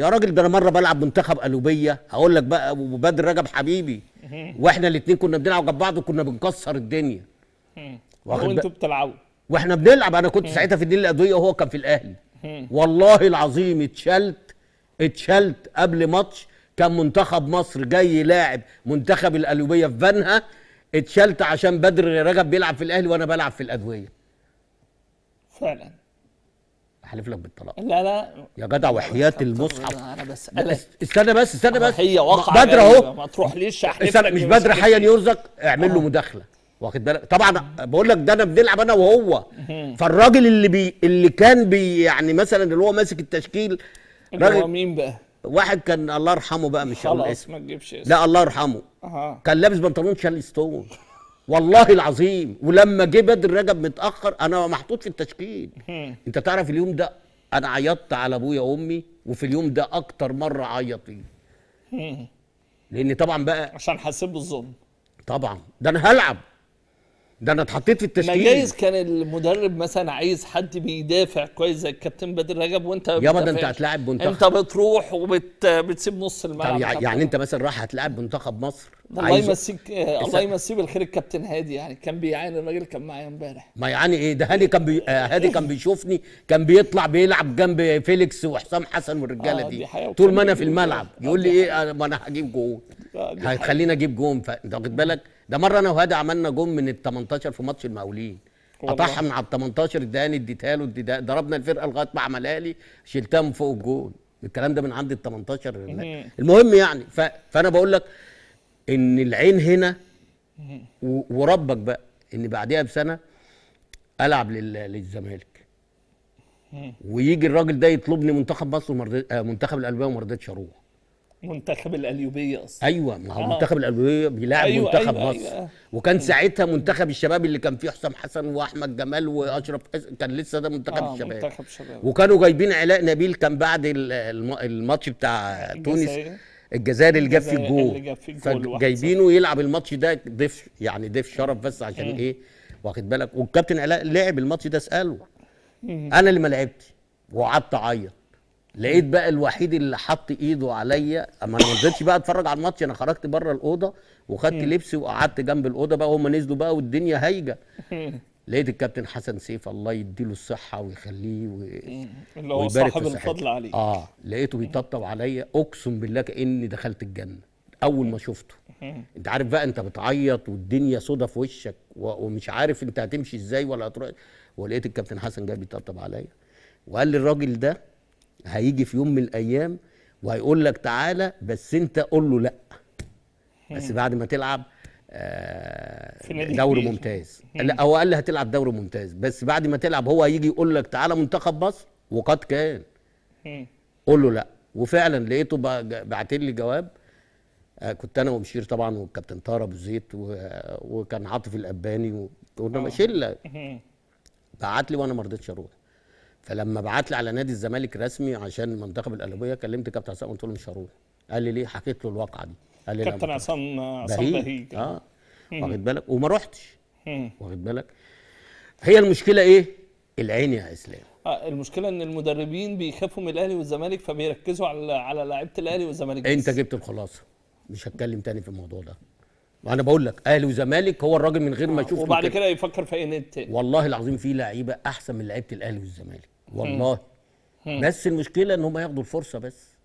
يا راجل ده انا مره بلعب منتخب قلوبيه هقول لك بقى وبدر رجب حبيبي واحنا الاثنين كنا بنلعب جنب بعض وكنا بنكسر الدنيا وانتوا بتلعبوا واحنا بنلعب انا كنت ساعتها في النيل الادويه وهو كان في الاهلي والله العظيم اتشلت اتشلت قبل ماتش كان منتخب مصر جاي لاعب منتخب القلوبيه في فانها اتشلت عشان بدر رجب بيلعب في الاهلي وانا بلعب في الادويه فعلا احلف لك بالطلاق لا لا يا جدع وحياه المصحف انا بسالك استنى بس استنى بس هي واقعه بدر يعني، اهو ما تروحليش احلف استنى مش بدر حيا يرزق اعمل له آه. مداخله واخد بالك طبعا بقول لك ده انا بنلعب انا وهو فالراجل اللي بي اللي كان بي يعني مثلا اللي هو ماسك التشكيل راجل مين بقى واحد كان الله يرحمه بقى مش هقول اسمه ما تجيبش اسم لا الله يرحمه أه. كان لابس بنطلون شارلي ستون والله العظيم ولما جه بدر رجب متاخر انا محطوط في التشكيل انت تعرف اليوم ده انا عيطت على ابويا وامي وفي اليوم ده اكتر مره عيط ليه لان طبعا بقى عشان حسيت بالظلم طبعا ده انا هلعب ده انا اتحطيت في التشكيل ما جايز كان المدرب مثلا عايز حد بيدافع كويس زي الكابتن بدر رجب وانت يابا ده انت هتلاعب منتخب انت بتروح وبتسيب وبت... نص الملعب يعني, يعني انت مثلا رايح هتلاعب منتخب مصر الله يمسيك الله يمسيه بالخير الكابتن هادي يعني كان بيعاني الراجل كان معايا امبارح ما يعني ايه ده هادي كان بي... آه، هادي كان بيشوفني كان بيطلع بيلعب جنب فيليكس وحسام حسن والرجاله آه دي, دي طول ما انا في الملعب يقول لي آه، ايه آه، ما انا هجيب جون هتخليني اجيب جون فانت واخد بالك ده مره انا وهادي عملنا جون من ال 18 في ماتش المقاولين قطعها من على ال 18 اداني اديتها له ضربنا الفرقه لغايه ما عملها لي شلتها من فوق الجون الكلام ده من عند ال 18 المهم يعني ف... فانا بقول لك ان العين هنا و... وربك بقى ان بعديها بسنه العب لل... للزمالك ويجي الراجل ده يطلبني منتخب مصر ومرد... آه، منتخب الالباني وما رضيتش اروح منتخب الاليوبيه اصلا ايوه ما هو آه. منتخب الاليوبيه بيلاعب أيوة منتخب أيوة مصر أيوة. وكان ساعتها منتخب الشباب اللي كان فيه حسام حسن واحمد جمال واشرف حسن كان لسه ده منتخب آه الشباب منتخب شباب وكانوا جايبين علاء نبيل كان بعد الماتش بتاع تونس الجزائر اللي جاب فيه الجول فجايبينه يلعب الماتش ده ضيف يعني ضيف شرف بس عشان ايه واخد بالك والكابتن علاء لعب الماتش ده اساله انا اللي ما لعبتش وقعدت اعيط لقيت بقى الوحيد اللي حط ايده عليا اما انا ما رضيتش بقى اتفرج على الماتش انا خرجت بره الاوضه وخدت لبسي وقعدت جنب الاوضه بقى وهم نزلوا بقى والدنيا هايجه لقيت الكابتن حسن سيف الله يديله الصحه ويخليه و... اللي هو صاحب الفضل عليه اه لقيته بيطبطب عليا اقسم بالله كاني دخلت الجنه اول ما شفته انت عارف بقى انت بتعيط والدنيا صدى في وشك و... ومش عارف انت هتمشي ازاي ولا هتروح ولقيت الكابتن حسن جاي بيطبطب عليا وقال لي الراجل ده هيجي في يوم من الايام وهيقول لك تعالى بس انت قول له لا بس بعد ما تلعب آه، دوري ممتاز لا هو قال لي هتلعب دوري ممتاز بس بعد ما تلعب هو هيجي يقول لك تعالى منتخب مصر وقد كان قول له لا وفعلا لقيته بعت لي جواب آه، كنت انا وبشير طبعا والكابتن طاهر ابو زيد وكان عاطف الاباني وكنا آه. شله بعت لي وانا ما رضيتش اروح فلما بعت لي على نادي الزمالك رسمي عشان منتخب الالوبيه كلمت كابتن عصام قلت له مش هروح قال لي ليه حكيت له الواقعه دي قال لي كابتن عصام عصام بهيج اه واخد بالك وما رحتش واخد بالك هي المشكله ايه العين يا اسلام آه المشكله ان المدربين بيخافوا من الاهلي والزمالك فبيركزوا على على لعيبه الاهلي والزمالك انت جبت الخلاصه مش هتكلم تاني في الموضوع ده وانا بقول لك اهلي وزمالك هو الراجل من غير ما آه، يشوف وبعد كده يفكر في ايه والله العظيم في لعيبه احسن من لعيبه الاهلي والزمالك والله بس المشكله ان هم ياخدوا الفرصه بس